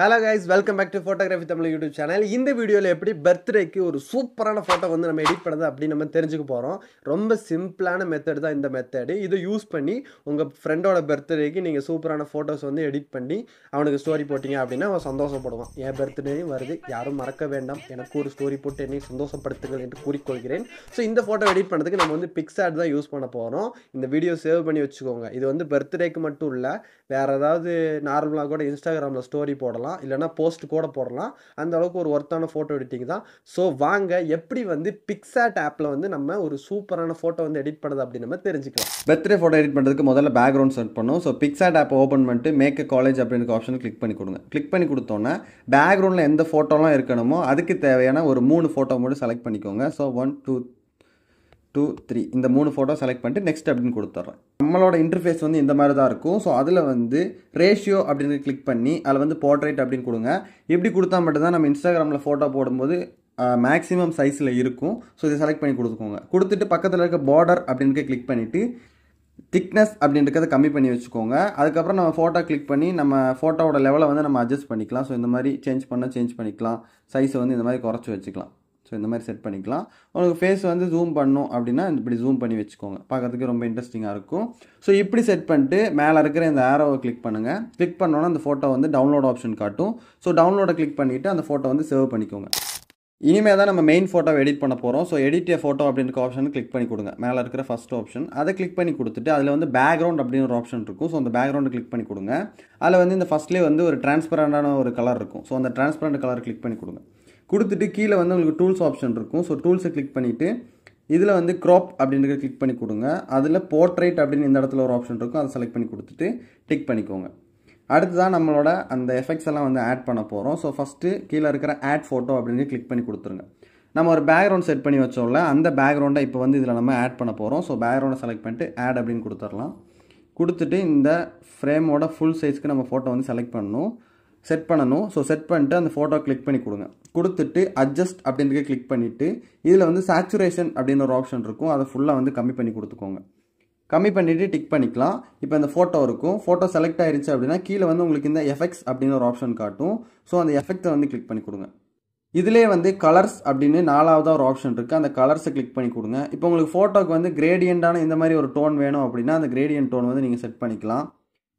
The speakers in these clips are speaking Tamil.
hello guys welcome back to photography Tamil YouTube channel இந்த வீடியோவில் எப்படி பர்த்டேக்கு ஒரு சூப்பரான ஃபோட்டோ வந்து நம்ம எடிட் பண்ணுறது அப்படின்னு நம்ம தெரிஞ்சுக்க போகிறோம் ரொம்ப சிம்பிளான மெத்தட் தான் இந்த மெத்தடு இதை யூஸ் பண்ணி உங்கள் ஃப்ரெண்டோட பர்த்டேக்கு நீங்கள் சூப்பரான ஃபோட்டோஸ் வந்து எடிட் பண்ணி அவனுக்கு ஸ்டோரி போட்டிங்க அப்படின்னா அவன் சந்தோஷப்படுவான் என் பர்த்டேயும் வருது யாரும் மறக்க வேண்டாம் எனக்கு ஒரு ஸ்டோரி போட்டு என்னை சந்தோஷப்படுத்துங்கள் என்று கூறிக்கொள்கிறேன் ஸோ இந்த ஃபோட்டோ எடிட் பண்ணுறதுக்கு நம்ம வந்து பிக்சாட் தான் யூஸ் பண்ண போகிறோம் இந்த வீடியோ சேவ் பண்ணி வச்சுக்கோங்க இது வந்து பர்த்டேக்கு மட்டும் இல்லை வேறு ஏதாவது நார்மலாக கூட இன்ஸ்டாகிராமில் ஸ்டோரி போடலாம் போடலாம் இல்லைனா போஸ்ட் கூட போடலாம் அந்த அளவுக்கு ஒரு ஒர்த்தான ஃபோட்டோ எடிட்டிங் தான் ஸோ வாங்க எப்படி வந்து பிக்ஸாட் ஆப்பில் வந்து நம்ம ஒரு சூப்பரான ஃபோட்டோ வந்து எடிட் பண்ணுறது அப்படின்னு நம்ம தெரிஞ்சுக்கலாம் பர்த்டே ஃபோட்டோ எடிட் பண்ணுறதுக்கு முதல்ல பேக்ரவுண்ட் செட் பண்ணணும் ஸோ பிக்ஸாட் ஆப் ஓப்பன் பண்ணிட்டு மேக் காலேஜ் அப்படின்னு ஆப்ஷன் கிளிக் பண்ணி கொடுங்க கிளிக் பண்ணி கொடுத்தோன்னே பேக்ரவுண்டில் எந்த ஃபோட்டோலாம் இருக்கணுமோ அதுக்கு தேவையான ஒரு மூணு ஃபோட்டோ மட்டும் செலக்ட் பண்ணிக்கோங்க so one two two three இந்த மூணு ஃபோட்டோ செலக்ட் பண்ணிட்டு நெக்ஸ்ட் அப்படின்னு கொடுத்துட்றேன் நம்மளோட இன்டர்ஃபேஸ் வந்து இந்த மாதிரி தான் இருக்கும் ஸோ அதில் வந்து ரேஷியோ அப்படின்னு கிளிக் பண்ணி அதில் வந்து போர்ட்ரேட் அப்படின்னு கொடுங்க எப்படி கொடுத்தா மட்டும்தான் நம்ம இன்ஸ்டாகிராமில் ஃபோட்டோ போடும்போது மேக்ஸிமம் சைஸில் இருக்கும் ஸோ இதை செலக்ட் பண்ணி கொடுத்துக்கோங்க கொடுத்துட்டு பக்கத்தில் இருக்க பார்டர் அப்படின்ட்டு கிளிக் பண்ணிவிட்டு திக்னஸ் அப்படின்றத கம்மி பண்ணி வச்சுக்கோங்க அதுக்கப்புறம் நம்ம ஃபோட்டோ கிளிக் பண்ணி நம்ம ஃபோட்டோவோட லெவலை வந்து நம்ம அட்ஜஸ்ட் பண்ணிக்கலாம் ஸோ இந்த மாதிரி சேஞ்ச் பண்ணால் சேஞ்ச் பண்ணிக்கலாம் சைஸை வந்து இந்த மாதிரி குறைச்சி வச்சுக்கலாம் ஸோ இந்த மாதிரி செட் பண்ணிக்கலாம் உங்களுக்கு ஃபேஸ் வந்து ஜூம் பண்ணும் அப்படின்னா இப்படி ஜூம் பண்ணி வச்சுக்கோங்க பார்க்குறதுக்கு ரொம்ப இன்ட்ரெஸ்டிங்காக இருக்கும் ஸோ இப்படி செட் பண்ணிட்டு மேலே இருக்கிற இந்த ஆரோவை கிளிக் பண்ணுங்கள் கிளிக் பண்ணோன்னா அந்த ஃபோட்டோ வந்து டவுன்லோட் ஆப்ஷன் காட்டும் ஸோ டவுன்லோடை கிளிக் பண்ணிவிட்டு அந்த ஃபோட்டோ வந்து சேவ் பண்ணிக்கோங்க இனிமேல் தான் நம்ம மெயின் ஃபோட்டோவை எடிட் பண்ண போகிறோம் ஸோ எடிட் ஃபோட்டோ அப்படின்ற ஆப்ஷன் கிளிக் பண்ணி கொடுங்க மேலே இருக்கிற ஃபஸ்ட் ஆப்ஷன் அதை கிளிக் பண்ணி கொடுத்துட்டு அதில் வந்து பேக்ரவுண்ட் அப்படின்னு ஒரு ஆப்ஷன் இருக்கும் ஸோ அந்த பேக்ரவுண்டு கிளிக் பண்ணி கொடுங்க அதில் வந்து இந்த ஃபஸ்ட்லேயே வந்து ஒரு டிரான்ஸ்பரண்டான ஒரு கலர் இருக்கும் ஸோ அந்த டிரான்ஸ்பரண்ட் கலர் கிளிக் பண்ணி கொடுங்க கொடுத்துட்டு கீழே வந்து உங்களுக்கு டூல்ஸ் ஆப்ஷன் இருக்கும் ஸோ டூல்ஸை கிளிக் பண்ணிவிட்டு இதில் வந்து க்ராப் அப்படின்றத கிளிக் பண்ணி கொடுங்க அதில் போர்ட்ரேட் அப்படின்னு இந்த இடத்துல ஒரு ஆப்ஷன் இருக்கும் அதை செலக்ட் பண்ணி கொடுத்துட்டு டிக் பண்ணிக்கோங்க அடுத்ததான் நம்மளோட அந்த எஃபெக்ட்ஸ் எல்லாம் வந்து ஆட் பண்ண போகிறோம் ஸோ ஃபஸ்ட்டு கீழே இருக்கிற ஆட் ஃபோட்டோ அப்படின்னு கிளிக் பண்ணி கொடுத்துருங்க நம்ம ஒரு பேக்ரவுண்ட் செட் பண்ணி வச்சோம்ல அந்த பேக்ரவுண்டை இப்போ வந்து இதில் நம்ம ஆட் பண்ண போகிறோம் ஸோ பேக்ரவுண்டை செலக்ட் பண்ணிட்டு ஆட் அப்படின்னு கொடுத்துடலாம் கொடுத்துட்டு இந்த ஃப்ரேமோட ஃபுல் சைஸ்க்கு நம்ம ஃபோட்டோ வந்து செலக்ட் பண்ணணும் செட் பண்ணணும் ஸோ செட் பண்ணிட்டு அந்த ஃபோட்டோ கிளிக் பண்ணி கொடுங்க கொடுத்துட்டு அட்ஜஸ்ட் அப்படின்றத கிளிக் பண்ணிவிட்டு இதில் வந்து சேச்சுரேஷன் அப்படின்னு ஒரு ஆப்ஷன் இருக்கும் அதை ஃபுல்லாக வந்து கம்மி பண்ணி கொடுத்துக்கோங்க கம்மி பண்ணிவிட்டு டிக் பண்ணிக்கலாம் இப்போ இந்த ஃபோட்டோ இருக்கும் ஃபோட்டோ செலக்ட் ஆயிருச்சு அப்படின்னா கீழே வந்து உங்களுக்கு இந்த எஃபெக்ட்ஸ் அப்படின்னு ஒரு ஆப்ஷன் காட்டும் ஸோ அந்த எஃபெக்ட்டை வந்து கிளிக் பண்ணி கொடுங்க இதிலே வந்து கலர்ஸ் அப்படின்னு நாலாவதாக ஒரு ஆப்ஷன் இருக்குது அந்த கலர்ஸை கிளிக் பண்ணி கொடுங்க இப்போ உங்களுக்கு ஃபோட்டோக்கு வந்து கிரேடியண்டான இந்த மாதிரி ஒரு டோன் வேணும் அப்படின்னா அந்த கிரேடியன் டோன் வந்து நீங்கள் செட் பண்ணிக்கலாம்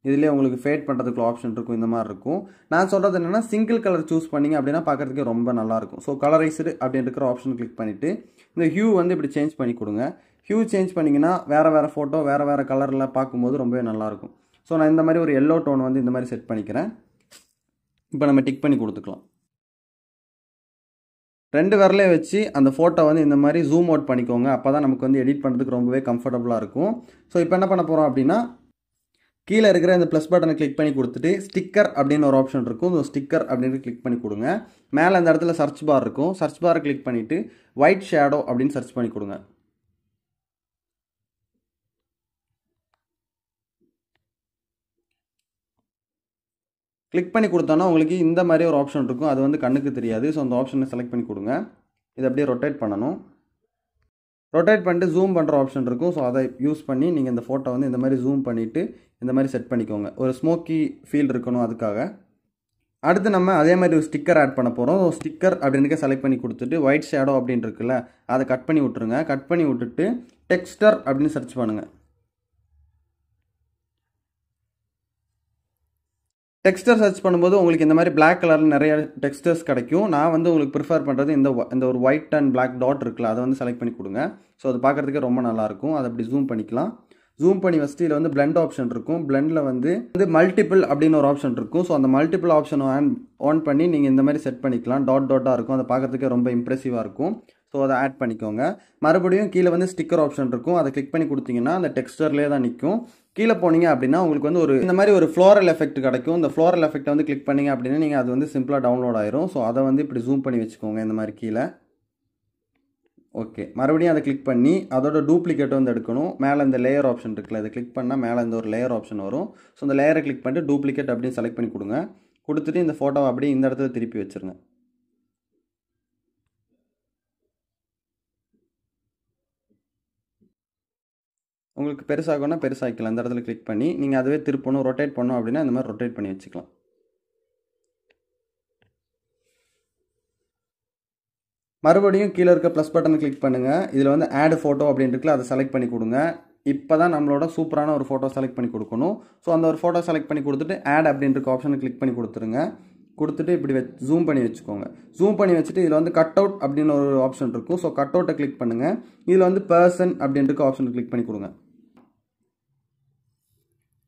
இதிலே உங்களுக்கு ஃபேட் பண்ணுறதுக்குள்ள ஆப்ஷன் இருக்கும் இந்த மாதிரி இருக்கும் நான் சொல்கிறது என்னென்னா சிங்கிள் கலர் சூஸ் பண்ணிங்க அப்படின்னா பார்க்குறதுக்கு ரொம்ப நல்லாயிருக்கும் ஸோ கலரைஸ்டு அப்படின்னு இருக்கிற ஆப்ஷன் கிளிக் பண்ணிவிட்டு இந்த ஹியூ வந்து இப்படி சேஞ்ச் பண்ணி கொடுங்க ஹியூ சேஞ்ச் பண்ணிங்கன்னா வேறு வேறு ஃபோட்டோ வேறு வேறு கலரில் பார்க்கும்போது ரொம்பவே நல்லாயிருக்கும் ஸோ நான் இந்த மாதிரி ஒரு எல்லோ டோன் வந்து இந்த மாதிரி செட் பண்ணிக்கிறேன் இப்போ நம்ம டிக் பண்ணி கொடுத்துக்கலாம் ரெண்டு வரலே வச்சு அந்த ஃபோட்டோ வந்து இந்த மாதிரி ஜூம் அவுட் பண்ணிக்கோங்க அப்போ தான் நமக்கு வந்து எடிட் பண்ணுறதுக்கு ரொம்பவே கம்ஃபர்டபுளாக இருக்கும் ஸோ இப்போ என்ன பண்ண போகிறோம் அப்படின்னா கீழே இருக்கிற இந்த ப்ளஸ் பட்டனை கிளிக் பண்ணி கொடுத்துட்டு ஸ்டிக்கர் அப்படின்னு ஒரு ஆப்ஷன் இருக்கும் ஸ்டிக்கர் அப்படின்னு கிளிக் பண்ணி கொடுங்க மேலே அந்த இடத்துல சர்ச் பார் இருக்கும் சர்ச் பார் கிளிக் பண்ணிவிட்டு ஒயிட் ஷேடோ அப்படின்னு சர்ச் பண்ணி கொடுங்க கிளிக் பண்ணி கொடுத்தோன்னா உங்களுக்கு இந்த மாதிரி ஒரு ஆப்ஷன் இருக்கும் அது வந்து கண்ணுக்கு தெரியாது ஸோ அந்த ஆப்ஷனை செலக்ட் பண்ணி கொடுங்க இதை அப்படியே ரொட்டேட் பண்ணணும் ரொட்டேட் பண்ணிட்டு ஜூம் பண்ணுற ஆப்ஷன் இருக்கும் ஸோ அதை யூஸ் பண்ணி நீங்கள் இந்த ஃபோட்டோ வந்து இந்த மாதிரி ஜூம் பண்ணிவிட்டு இந்த மாதிரி செட் பண்ணிக்கோங்க ஒரு ஸ்மோக்கி ஃபீல் இருக்கணும் அதுக்காக அடுத்து நம்ம அதே மாதிரி ஒரு ஸ்டிக்கர் ஆட் பண்ண போகிறோம் ஸ்டிக்கர் அப்படின்னுக்கே செலக்ட் பண்ணி கொடுத்துட்டு ஒயிட் ஷேடோ அப்படின்னு இருக்குல்ல அதை கட் பண்ணி விட்டுருங்க கட் பண்ணி விட்டுட்டு டெக்ஸ்டர் அப்படின்னு சர்ச் பண்ணுங்கள் டெக்ஸ்டர் சர்ச் பண்ணும்போது உங்களுக்கு இந்த மாதிரி பிளாக் கலரில் நிறைய டெக்ஸ்டர்ஸ் கிடைக்கும் நான் வந்து உங்களுக்கு ப்ரிஃபர் பண்ணுறது இந்த இந்த ஒரு ஒயிட் அண்ட் பிளாக் டாட் இருக்குல்ல அதை வந்து செலக்ட் பண்ணி கொடுங்க ஸோ அது பார்க்குறதுக்கே ரொம்ப நல்லாயிருக்கும் அதை அப்படி ஜூம் பண்ணிக்கலாம் ஜூம் பண்ணி ஃபஸ்ட்டு இதில் வந்து பிளெண்ட் ஆப்ஷன் இருக்கும் பிளெண்டில் வந்து வந்து மல்டிபிள் அப்படின்னு ஒரு ஆப்ஷன் இருக்கும் ஸோ அந்த மல்டிபிள் ஆப்ஷன் ஆன் ஆன் பண்ணி நீங்கள் இந்த மாதிரி செட் பண்ணிக்கலாம் டாட் டாட்டாக இருக்கும் அதை பார்க்குறதுக்கே ரொம்ப இம்ப்ரெசிவாக இருக்கும் ஸோ அதை ஆட் பண்ணிக்கோங்க மறுபடியும் கீழே வந்து ஸ்டிக்கர் ஆப்ஷன் இருக்கும் அதை கிளிக் பண்ணி கொடுத்தீங்கன்னா அந்த டெக்ஸ்டர்லேயே தான் நிற்கும் கீழே போனீங்க அப்படின்னா உங்களுக்கு வந்து ஒரு இந்த மாதிரி ஒரு ஃப்ளோரல் எஃபெக்ட் கிடைக்கும் இந்த ஃப்ளோரல் எஃபெக்ட்டை வந்து கிளிக் பண்ணிங்க அப்படின்னா நீங்கள் அது வந்து சிம்பிளாக டவுன்லோட் ஆயிரும் ஸோ அதை வந்து இப்படி ஜூம் பண்ணி வச்சுக்கோங்க இந்த மாதிரி கீழே ஓகே மறுபடியும் அதை கிளிக் பண்ணி அதோட டூப்ளிகேட் வந்து எடுக்கணும் மேலே இந்த லேயர் ஆப்ஷன் இருக்குல்ல அதை கிளிக் பண்ணால் மேலே இந்த ஒரு லேயர் ஆப்ஷன் வரும் ஸோ அந்த லேயரை கிளிக் பண்ணிட்டு டூப்ளிகேட் அப்படின்னு செலக்ட் பண்ணி கொடுங்க கொடுத்துட்டு இந்த ஃபோட்டோவை அப்படியே இந்த இடத்துல திருப்பி வச்சுருங்க உங்களுக்கு பெருசாகணும்னா பெருசாகிக்கலாம் அந்த இடத்துல கிளிக் பண்ணி நீங்கள் அதுவே திருப்பணும் ரொட்டேட் பண்ணோம் அப்படின்னா இந்த மாதிரி ரொட்டேட் பண்ணி வச்சுக்கலாம் மறுபடியும் கீழே இருக்க ப்ளஸ் பட்டனை கிளிக் பண்ணுங்கள் இதில் வந்து ஆடு ஃபோட்டோ அப்படின்னு இருக்குல்ல அதை செலக்ட் பண்ணி கொடுங்க இப்போ தான் நம்மளோட சூப்பரான ஒரு ஃபோட்டோ செலக்ட் பண்ணி கொடுக்கணும் ஸோ அந்த ஒரு ஃபோட்டோ செலக்ட் பண்ணி கொடுத்துட்டு ஆட் அப்படின்ற ஆப்ஷனை கிளிக் பண்ணி கொடுத்துருங்க கொடுத்துட்டு இப்படி வச்சு ஜூம் பண்ணி வச்சுக்கோங்க ஜூம் பண்ணி வச்சுட்டு இதில் வந்து கட் அவுட் அப்படின்னு ஒரு ஆப்ஷன் இருக்கும் ஸோ கட் அவுட்டை கிளிக் பண்ணுங்கள் இதில் வந்து பர்சன் அப்படின்ற ஆப்ஷன் கிளிக் பண்ணி கொடுங்க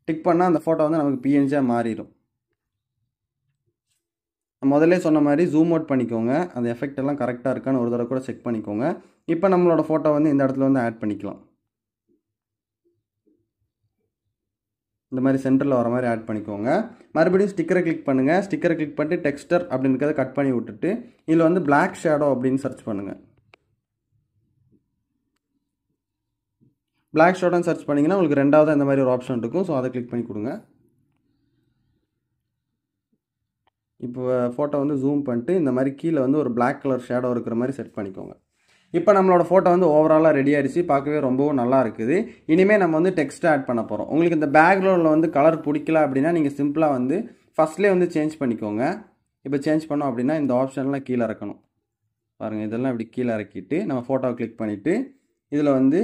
டிக் பண்ணால் அந்த ஃபோட்டோ வந்து நமக்கு பிஎன்ஜியாக மாறிடும் முதலே சொன்ன மாதிரி ஜூம் அவுட் பண்ணிக்கோங்க அந்த எஃபெக்ட் எல்லாம் கரெக்டாக இருக்கான்னு ஒரு தடவை கூட செக் பண்ணிக்கோங்க இப்போ நம்மளோட ஃபோட்டோ வந்து இந்த இடத்துல வந்து ஆட் பண்ணிக்கலாம் இந்த மாதிரி சென்டரில் வர மாதிரி ஆட் பண்ணிக்கோங்க மறுபடியும் ஸ்டிக்கரை கிளிக் பண்ணுங்கள் ஸ்டிக்கரை கிளிக் பண்ணிட்டு டெக்ஸ்டர் அப்படின்றத கட் பண்ணி விட்டுட்டு இதில் வந்து பிளாக் ஷேடோ அப்படின்னு சர்ச் பண்ணுங்கள் பிளாக் ஷார்ட்னு சர்ச் பண்ணிங்கன்னா உங்களுக்கு ரெண்டாவது இந்த மாதிரி ஒரு ஆப்ஷன் இருக்கும் ஸோ அதை கிளிக் பண்ணி கொடுங்க இப்போ ஃபோட்டோ வந்து ஜூம் பண்ணிட்டு இந்த மாதிரி கீழே வந்து ஒரு பிளாக் கலர் ஷேடோ இருக்கிற மாதிரி செட் பண்ணிக்கோங்க இப்போ நம்மளோட ஃபோட்டோ வந்து ஓவராலாக ரெடி ஆயிடுச்சு பார்க்கவே ரொம்பவும் நல்லா இருக்குது இனிமேல் நம்ம வந்து டெக்ஸ்ட் ஆட் பண்ண போகிறோம் உங்களுக்கு இந்த பேக்ரவுண்டில் வந்து கலர் பிடிக்கல அப்படின்னா நீங்கள் சிம்பிளாக வந்து ஃபஸ்ட்லேயே வந்து சேஞ்ச் பண்ணிக்கோங்க இப்போ சேஞ்ச் பண்ணோம் அப்படின்னா இந்த ஆப்ஷன்லாம் கீழே இறக்கணும் பாருங்கள் இதெல்லாம் இப்படி கீழே இறக்கிட்டு நம்ம ஃபோட்டோவை கிளிக் பண்ணிவிட்டு இதில் வந்து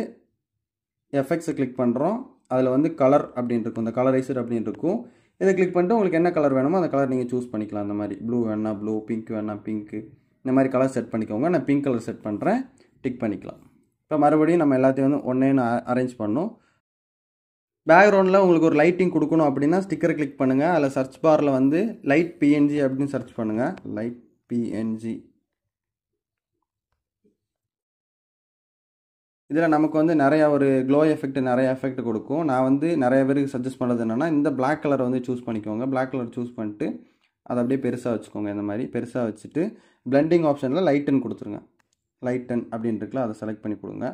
எஃபெக்ட்ஸை கிளிக் பண்ணுறோம் அதில் வந்து கலர் அப்படின்னு இருக்கும் இந்த கலரைசர் அப்படின்னு இருக்கும் இதை கிளிக் பண்ணிட்டு உங்களுக்கு என்ன கலர் வேணுமோ அந்த கலர் நீங்கள் சூஸ் பண்ணிக்கலாம் அந்த மாதிரி ப்ளூ வேணா ப்ளூ பிங்க் வேணா பிங்க்கு இந்த மாதிரி கலர் செட் பண்ணிக்கோங்க நான் பிங்க் கலர் செட் பண்ணுறேன் டிக் பண்ணிக்கலாம் இப்போ மறுபடியும் நம்ம எல்லாத்தையும் வந்து நான் அரேஞ்ச் பண்ணோம் பேக்ரவுண்டில் உங்களுக்கு ஒரு லைட்டிங் கொடுக்கணும் அப்படின்னா ஸ்டிக்கரை கிளிக் பண்ணுங்கள் அதில் சர்ச் பாரில் வந்து லைட் பிஎன்ஜி அப்படின்னு சர்ச் பண்ணுங்கள் லைட் பிஎன்ஜி இதில் நமக்கு வந்து நிறையா ஒரு க்ளோ எஃபெக்ட் நிறைய எஃபெக்ட் கொடுக்கும் நான் வந்து நிறைய பேருக்கு சஜஸ்ட் பண்ணுறது என்னென்னா இந்த பிளாக் கலர் வந்து சூஸ் பண்ணிக்கோங்க பிளாக் கலர் சூஸ் பண்ணிட்டு அதை அப்படியே பெருசாக வச்சுக்கோங்க இந்த மாதிரி பெருசாக வச்சுட்டு பிளெண்டிங் ஆப்ஷனில் லைட்டன் கொடுத்துருங்க லைட்டன் அப்படின்ட்டுருக்குல அதை செலக்ட் பண்ணி கொடுங்க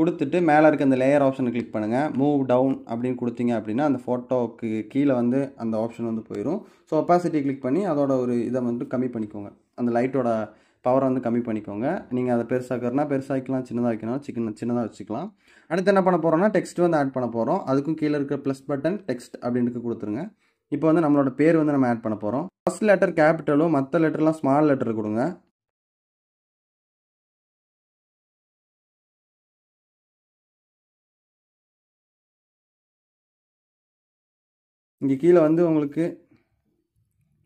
கொடுத்துட்டு மேலே இருக்க அந்த லேயர் ஆப்ஷனை கிளிக் பண்ணுங்கள் மூவ் டவுன் அப்படின்னு கொடுத்தீங்க அப்படின்னா அந்த ஃபோட்டோவுக்கு கீழே வந்து அந்த ஆப்ஷன் வந்து போயிடும் ஸோ அப்பாசிட்டி கிளிக் பண்ணி அதோட ஒரு இதை வந்து கம்மி பண்ணிக்கோங்க அந்த லைட்டோட பவரை வந்து கம்மி பண்ணிக்கோங்க நீங்கள் அதை பெருசாக்கிறனா பெருசாகிக்கலாம் சின்னதாக வைக்கணும் சிக்கன் சின்னதாக வச்சுக்கலாம் அடுத்து என்ன பண்ண போகிறோம்னா டெக்ஸ்ட் வந்து ஆட் பண்ண போகிறோம் அதுக்கும் கீழே இருக்கிற ப்ளஸ் பட்டன் டெக்ஸ்ட் அப்படின்ட்டு கொடுத்துருங்க இப்போ வந்து நம்மளோட பேர் வந்து நம்ம ஆட் பண்ண போகிறோம் ஃபஸ்ட் லெட்டர் கேபிட்டலும் மற்ற லெட்டர்லாம் ஸ்மால் லெட்டர் கொடுங்க இங்கே கீழே வந்து உங்களுக்கு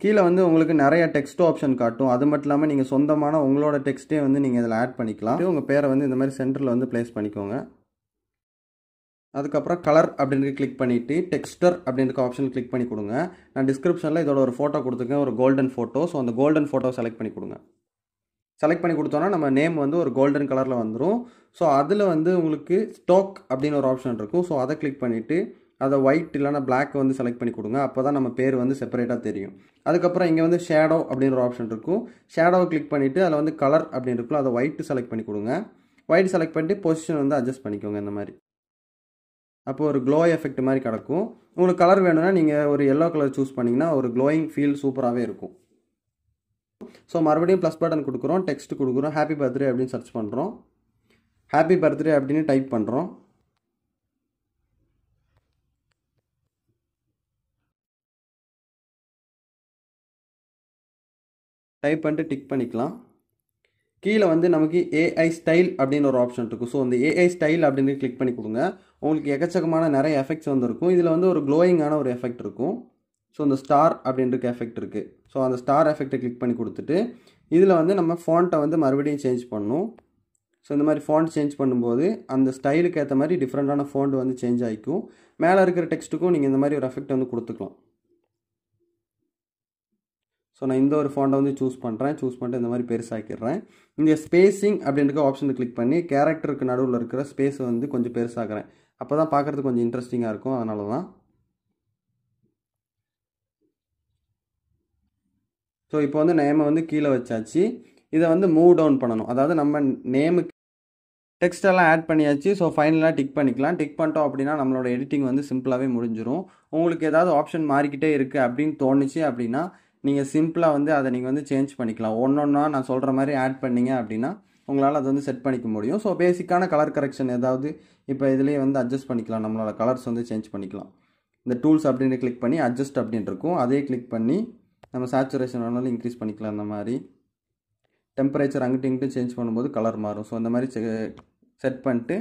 கீழே வந்து உங்களுக்கு நிறைய டெக்ஸ்ட் ஆப்ஷன் காட்டும் அது மட்டும் இல்லாமல் நீங்கள் சொந்தமான உங்களோட டெக்ஸ்ட்டே வந்து நீங்கள் இதில் ஆட் பண்ணிக்கலாம் உங்கள் பேரை வந்து இந்த மாதிரி சென்டரில் வந்து ப்ளேஸ் பண்ணிக்கோங்க அதுக்கப்புறம் கலர் அப்படின்ட்டு கிளிக் பண்ணிவிட்டு டெக்ஸ்டர் அப்படின்ற ஆப்ஷன் கிளிக் பண்ணி கொடுங்க நான் டிஸ்கிரிப்ஷனில் இதோட ஒரு ஃபோட்டோ கொடுத்துருக்கேன் ஒரு கோல்டன் ஃபோட்டோ ஸோ அந்த கோல்டன் ஃபோட்டோ செலக்ட் பண்ணி கொடுங்க செலக்ட் பண்ணி கொடுத்தோன்னா நம்ம நேம் வந்து ஒரு கோல்டன் கலரில் வந்துடும் ஸோ அதில் வந்து உங்களுக்கு ஸ்டோக் அப்படின்னு ஒரு ஆப்ஷன் இருக்கும் ஸோ அதை கிளிக் பண்ணிவிட்டு அதை ஒயிட் இல்லைனா பிளாக் வந்து செலக்ட் பண்ணி கொடுங்க அப்போ தான் நம்ம பேர் வந்து செப்பரேட்டாக தெரியும் அதுக்கப்புறம் இங்கே வந்து ஷேடோ அப்படின்ற ஆப்ஷன் இருக்கும் ஷேடோவை கிளிக் பண்ணிவிட்டு அதில் வந்து கலர் அப்படின்னு இருக்கும் அதை ஒயிட்டு செலக்ட் பண்ணி கொடுங்க ஒயிட் செலக்ட் பண்ணிட்டு பொசிஷன் வந்து அட்ஜஸ்ட் பண்ணிக்கோங்க இந்த மாதிரி அப்போ ஒரு க்ளோ எஃபெக்ட் மாதிரி கிடக்கும் உங்களுக்கு கலர் வேணும்னா நீங்கள் ஒரு எல்லோ கலர் சூஸ் பண்ணிங்கன்னா ஒரு க்ளோயிங் ஃபீல் சூப்பராகவே இருக்கும் ஸோ மறுபடியும் ப்ளஸ் பட்டன் கொடுக்குறோம் டெக்ஸ்ட் கொடுக்குறோம் ஹாப்பி பர்த்டே அப்படின்னு சர்ச் பண்ணுறோம் ஹாப்பி பர்த்டே அப்படின்னு டைப் பண்ணுறோம் டைப் பண்ணிட்டு டிக் பண்ணிக்கலாம் கீழே வந்து நமக்கு ஏஐ ஸ்டைல் அப்படின்னு ஒரு ஆப்ஷன் இருக்கும் ஸோ அந்த ஏஐ ஸ்டைல் அப்படின்னு கிளிக் பண்ணி கொடுங்க உங்களுக்கு எக்கச்சக்கமான நிறைய எஃபெக்ட்ஸ் வந்துருக்கும் இதில் வந்து ஒரு க்ளோயிங்கான ஒரு எஃபெக்ட் இருக்கும் ஸோ அந்த ஸ்டார் அப்படின்ற எஃபெக்ட் இருக்குது ஸோ அந்த ஸ்டார் எஃபெக்டை கிளிக் பண்ணி கொடுத்துட்டு இதில் வந்து நம்ம ஃபாண்ட்டை வந்து மறுபடியும் சேஞ்ச் பண்ணணும் ஸோ இந்த மாதிரி ஃபாண்ட் சேஞ்ச் பண்ணும்போது அந்த ஸ்டைலுக்கு ஏற்ற மாதிரி டிஃப்ரெண்ட்டான ஃபாண்ட் வந்து சேஞ்ச் ஆகிக்கும் மேலே இருக்கிற டெக்ஸ்ட்டுக்கும் நீங்கள் இந்த மாதிரி ஒரு எஃபெக்ட் வந்து கொடுத்துக்கலாம் ஸோ நான் இந்த ஒரு ஃபோனை வந்து சூஸ் பண்ணுறேன் சூஸ் பண்ணிட்டு இந்த மாதிரி பெருசாக்கிடுறேன் இந்த ஸ்பேசிங் அப்படின்ற ஆப்ஷனை கிளிக் பண்ணி கேரக்டருக்கு நடுவில் இருக்கிற ஸ்பேஸை வந்து கொஞ்சம் பெருசாக்குறேன் அப்போ தான் பார்க்குறதுக்கு கொஞ்சம் இன்ட்ரெஸ்டிங்காக இருக்கும் அதனால தான் ஸோ இப்போ வந்து நேமை வந்து கீழே வச்சாச்சு இதை வந்து மூவ் டவுன் பண்ணணும் அதாவது நம்ம நேமுக்கு டெக்ஸ்டெல்லாம் ஆட் பண்ணியாச்சு ஸோ ஃபைனலாக டிக் பண்ணிக்கலாம் டிக் பண்ணிட்டோம் அப்படின்னா நம்மளோட எடிட்டிங் வந்து சிம்பிளாகவே முடிஞ்சிடும் உங்களுக்கு ஏதாவது ஆப்ஷன் மாறிக்கிட்டே இருக்குது அப்படின்னு தோணுச்சு அப்படின்னா நீங்கள் சிம்பிளாக வந்து அதை நீங்கள் வந்து சேஞ்ச் பண்ணிக்கலாம் ஒன்று ஒன்றா நான் சொல்கிற மாதிரி ஆட் பண்ணிங்க அப்படின்னா உங்களால் அதை வந்து செட் பண்ணிக்க முடியும் ஸோ பேசிக்கான கலர் கரெக்ஷன் ஏதாவது இப்போ இதுலேயே வந்து அட்ஜஸ்ட் பண்ணிக்கலாம் நம்மளோட கலர்ஸ் வந்து சேஞ்ச் பண்ணிக்கலாம் இந்த டூல்ஸ் அப்படின்னு கிளிக் பண்ணி அட்ஜஸ்ட் அப்படின்னு இருக்கும் அதே கிளிக் பண்ணி நம்ம சேச்சுரேஷன் வேணாலும் இன்க்ரீஸ் பண்ணிக்கலாம் அந்த மாதிரி டெம்பரேச்சர் அங்கிட்டு இங்கிட்டும் சேஞ்ச் பண்ணும்போது கலர் மாறும் ஸோ அந்த மாதிரி செட் பண்ணிட்டு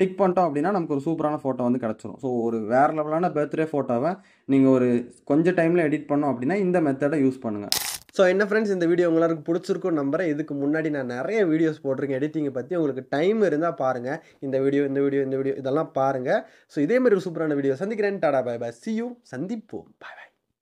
டிக் பண்ணிட்டோம் அப்படின்னா நமக்கு ஒரு சூப்பரான ஃபோட்டோ வந்து கிடச்சிரும் ஸோ ஒரு வேறு லெவலான பர்த்டே ஃபோட்டோவை நீங்கள் ஒரு கொஞ்சம் டைமில் எடிட் பண்ணோம் அப்படின்னா இந்த மெத்தடை யூஸ் பண்ணுங்கள் ஸோ என்ன ஃப்ரெண்ட்ஸ் இந்த வீடியோ உங்களுக்கு பிடிச்சிருக்கும் நம்புறேன் இதுக்கு முன்னாடி நான் நிறைய வீடியோஸ் போட்டிருக்கேன் எடிட்டிங் பற்றி உங்களுக்கு டைம் இருந்தால் பாருங்கள் இந்த வீடியோ இந்த வீடியோ இந்த வீடியோ இதெல்லாம் பாருங்கள் ஸோ இதே மாதிரி ஒரு சூப்பரான வீடியோ சந்திக்கிறேன் tata bye bye see you சந்திப்போம் பாய் பாய்